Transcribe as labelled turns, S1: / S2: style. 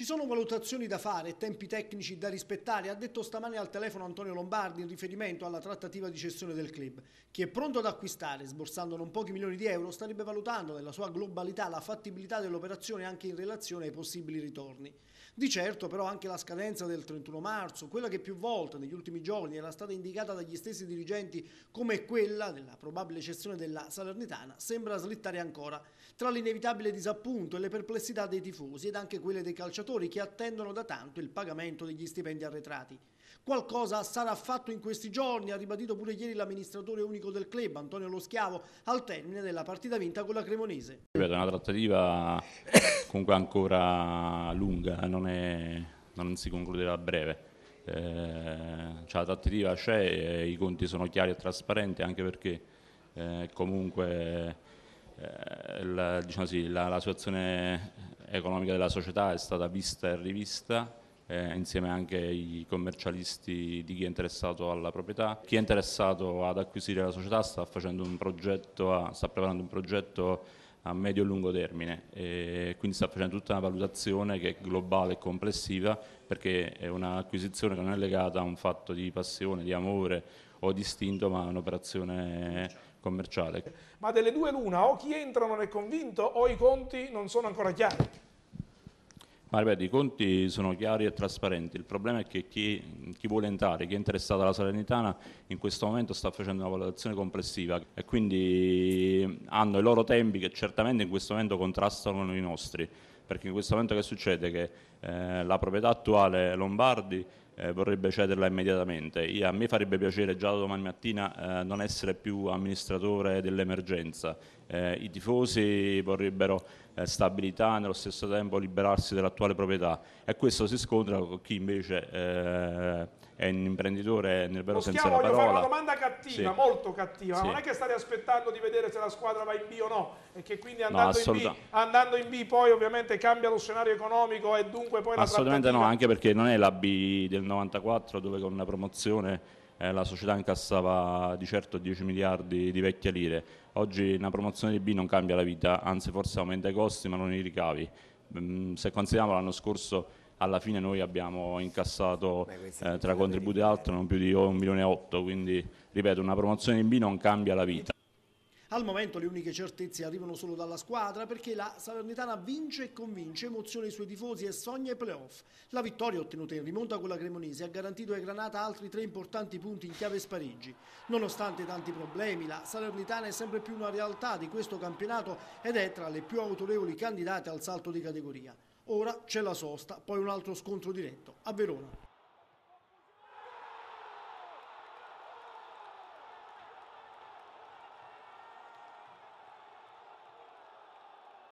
S1: Ci sono valutazioni da fare e tempi tecnici da rispettare, ha detto stamane al telefono Antonio Lombardi in riferimento alla trattativa di cessione del club. Chi è pronto ad acquistare, sborsando non pochi milioni di euro, starebbe valutando nella sua globalità la fattibilità dell'operazione anche in relazione ai possibili ritorni. Di certo però anche la scadenza del 31 marzo, quella che più volte negli ultimi giorni era stata indicata dagli stessi dirigenti come quella della probabile cessione della Salernitana, sembra slittare ancora, tra l'inevitabile disappunto e le perplessità dei tifosi ed anche quelle dei calciatori ricercatori che attendono da tanto il pagamento degli stipendi arretrati. Qualcosa sarà fatto in questi giorni, ha ribadito pure ieri l'amministratore unico del club, Antonio Lo Schiavo, al termine della partita vinta con la Cremonese.
S2: È una trattativa comunque ancora lunga, non, è, non si concluderà a breve. Eh, cioè, la trattativa c'è, eh, i conti sono chiari e trasparenti anche perché eh, comunque eh, il, diciamo sì, la, la, situazione economica della società è stata vista e rivista eh, insieme anche ai commercialisti di chi è interessato alla proprietà. Chi è interessato ad acquisire la società sta, progetto, sta preparando un progetto a medio e lungo termine e quindi sta facendo tutta una valutazione che è globale e complessiva perché è un'acquisizione che non è legata a un fatto di passione, di amore o di istinto ma è un'operazione commerciale.
S3: Ma delle due l'una, o chi entra non è convinto o i conti non sono ancora chiari.
S2: Ma ripeto, i conti sono chiari e trasparenti, il problema è che chi, chi vuole entrare, chi è interessato alla Salernitana in questo momento sta facendo una valutazione complessiva e quindi hanno i loro tempi che certamente in questo momento contrastano i nostri, perché in questo momento che succede? Che eh, la proprietà attuale Lombardi eh, vorrebbe cederla immediatamente. Io, a me farebbe piacere già da domani mattina eh, non essere più amministratore dell'emergenza. Eh, I tifosi vorrebbero eh, stabilità, nello stesso tempo liberarsi dell'attuale proprietà e questo si scontra con chi invece eh, è un imprenditore nel vero senso della parola. Voglio fare una domanda cattiva, sì.
S3: molto cattiva, sì. non è che state aspettando di vedere se la squadra va in B o no e che quindi andando, no, in, B, andando in, B, poi ovviamente cambia lo scenario economico e dunque poi la Assolutamente
S2: trattativa... no, anche perché non è la B del 94 dove con una promozione eh, la società incassava di certo 10 miliardi di vecchie lire. Oggi una promozione di B non cambia la vita, anzi forse aumenta i costi ma non i ricavi. Mm, se consideriamo l'anno scorso alla fine noi abbiamo incassato eh, tra contributi e altro non più di 1 milione e 8, quindi ripeto una promozione in B non cambia la vita.
S1: Al momento le uniche certezze arrivano solo dalla squadra perché la Salernitana vince e convince, emozione i suoi tifosi e sogna i playoff. La vittoria ottenuta in rimonta con la Cremonese ha garantito ai Granata altri tre importanti punti in chiave Sparigi. Nonostante tanti problemi, la Salernitana è sempre più una realtà di questo campionato ed è tra le più autorevoli candidate al salto di categoria ora c'è la sosta, poi un altro scontro diretto a Verona.